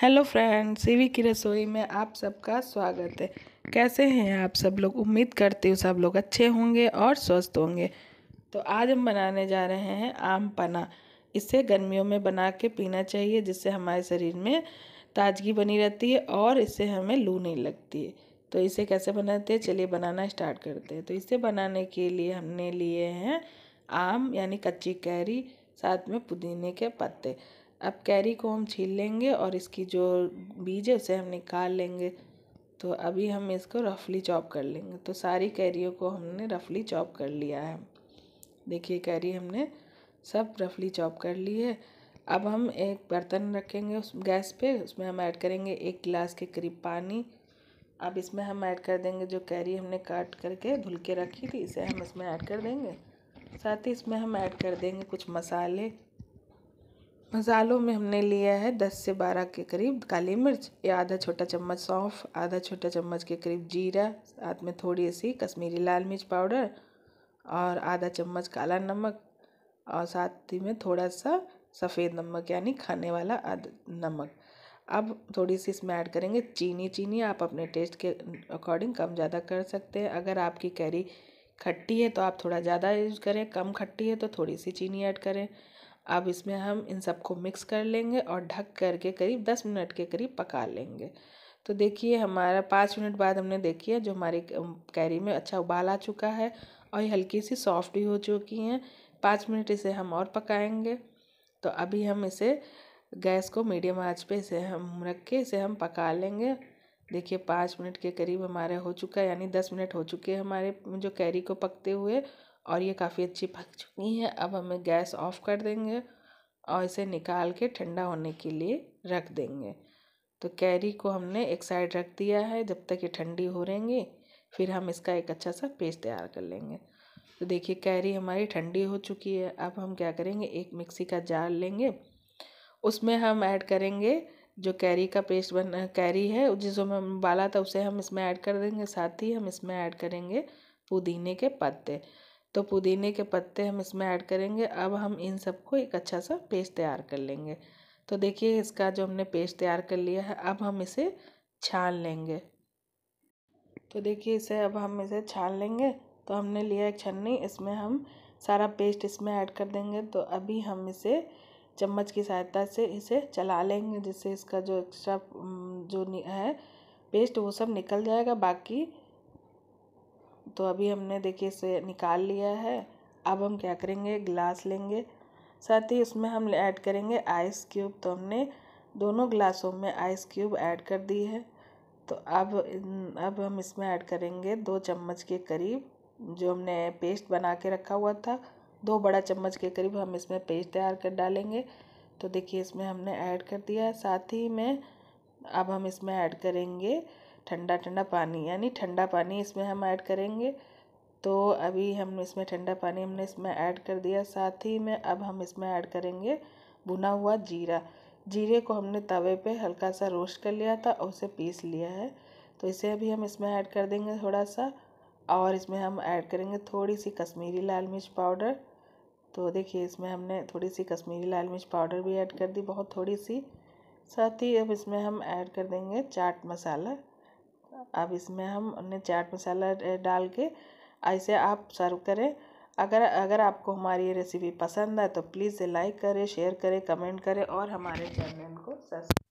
hello friends CV की रसोई में आप सबका स्वागत है कैसे हैं आप सब लोग उम्मीद करती हूँ सब लोग अच्छे होंगे और स्वस्थ होंगे तो आज हम बनाने जा रहे हैं आम पना इसे गर्मियों में बना के पीना चाहिए जिससे हमारे शरीर में ताजगी बनी रहती है और इससे हमें लू नहीं लगती है तो इसे कैसे बनाते हैं चलिए बनाना स्टार्ट करते हैं तो इसे बनाने के लिए हमने लिए हैं आम यानी कच्ची कैरी साथ में पुदीने के पत्ते अब कैरी को हम छील लेंगे और इसकी जो बीज है उसे हम निकाल लेंगे तो अभी हम इसको रफली चॉप कर लेंगे तो सारी कैरियों को हमने रफली चॉप कर लिया है देखिए कैरी हमने सब रफली चॉप कर ली है अब हम एक बर्तन रखेंगे उस गैस पे उसमें हम ऐड करेंगे एक गिलास के करीब पानी अब इसमें हम ऐड कर देंगे जो कैरी हमने काट करके धुल के रखी थी इसे हम इसमें ऐड कर देंगे साथ ही इसमें हम ऐड कर देंगे कुछ मसाले मसालों में हमने लिया है 10 से 12 के करीब काली मिर्च या आधा छोटा चम्मच सौंफ आधा छोटा चम्मच के करीब जीरा साथ में थोड़ी सी कश्मीरी लाल मिर्च पाउडर और आधा चम्मच काला नमक और साथ ही में थोड़ा सा सफ़ेद नमक यानी खाने वाला नमक अब थोड़ी सी इसमें ऐड करेंगे चीनी चीनी आप अपने टेस्ट के अकॉर्डिंग कम ज़्यादा कर सकते हैं अगर आपकी कैरी खट्टी है तो आप थोड़ा ज़्यादा यूज़ करें कम खट्टी है तो थोड़ी सी चीनी ऐड करें अब इसमें हम इन सबको मिक्स कर लेंगे और ढक करके करीब दस मिनट के करीब पका लेंगे तो देखिए हमारा पाँच मिनट बाद हमने देखिए जो हमारी कैरी में अच्छा उबाल आ चुका है और ये हल्की सी सॉफ्ट भी हो चुकी हैं पाँच मिनट इसे हम और पकाएंगे तो अभी हम इसे गैस को मीडियम आंच पे इसे हम रख के इसे हम पका लेंगे देखिए पाँच मिनट के करीब हमारे हो चुका है यानी दस मिनट हो चुके हैं हमारे जो कैरी को पकते हुए और ये काफ़ी अच्छी पक चुकी हैं अब हमें गैस ऑफ कर देंगे और इसे निकाल के ठंडा होने के लिए रख देंगे तो कैरी को हमने एक साइड रख दिया है जब तक ये ठंडी हो रहेंगी फिर हम इसका एक अच्छा सा पेस्ट तैयार कर लेंगे तो देखिए कैरी हमारी ठंडी हो चुकी है अब हम क्या करेंगे एक मिक्सी का जार लेंगे उसमें हम ऐड करेंगे जो कैरी का पेस्ट बन कैरी है जिसमें हम उबाला था उसे हम इसमें ऐड कर देंगे साथ ही हम इसमें ऐड करेंगे पुदीने के पत्ते तो पुदीने के पत्ते हम इसमें ऐड करेंगे अब हम इन सबको एक अच्छा सा पेस्ट तैयार कर लेंगे तो देखिए इसका जो हमने पेस्ट तैयार कर लिया है अब हम इसे छान लेंगे तो देखिए इसे अब हम इसे छान लेंगे तो हमने लिया एक छन्नी इसमें हम सारा पेस्ट इसमें ऐड कर देंगे तो अभी हम इसे चम्मच की सहायता से इसे चला लेंगे जिससे इसका जो एक्स्ट्रा जो है पेस्ट वो सब निकल जाएगा बाकी तो अभी हमने देखिए इसे निकाल लिया है अब हम क्या करेंगे ग्लास लेंगे साथ ही इसमें हम ऐड करेंगे आइस क्यूब तो हमने दोनों ग्लासों में आइस क्यूब ऐड कर दी है तो अब अब हम इसमें ऐड करेंगे दो चम्मच के करीब जो हमने पेस्ट बना के रखा हुआ था दो बड़ा चम्मच के करीब हम इसमें पेस्ट तैयार कर डालेंगे तो देखिए इसमें हमने ऐड कर दिया है साथ ही में अब हम इसमें ऐड करेंगे ठंडा ठंडा पानी यानी ठंडा पानी इसमें हम ऐड करेंगे तो अभी हम इसमें ठंडा पानी हमने इसमें ऐड कर दिया साथ ही में अब हम इसमें ऐड करेंगे भुना हुआ जीरा जीरे को हमने तवे पे हल्का सा रोस्ट कर लिया था और उसे पीस लिया है तो इसे अभी हम इसमें ऐड कर देंगे थोड़ा सा और इसमें हम ऐड करेंगे थोड़ी सी कश्मीरी लाल मिर्च पाउडर तो देखिए इसमें हमने थोड़ी सी कश्मीरी लाल मिर्च पाउडर भी ऐड कर दी बहुत थोड़ी सी साथ ही अब इसमें हम ऐड कर देंगे चाट मसाला अब इसमें हमने चाट मसाला डाल के ऐसे आप सर्व करें अगर अगर आपको हमारी ये रेसिपी पसंद है तो प्लीज़ लाइक करें शेयर करें कमेंट करें और हमारे चैनल को सब्सक्राइब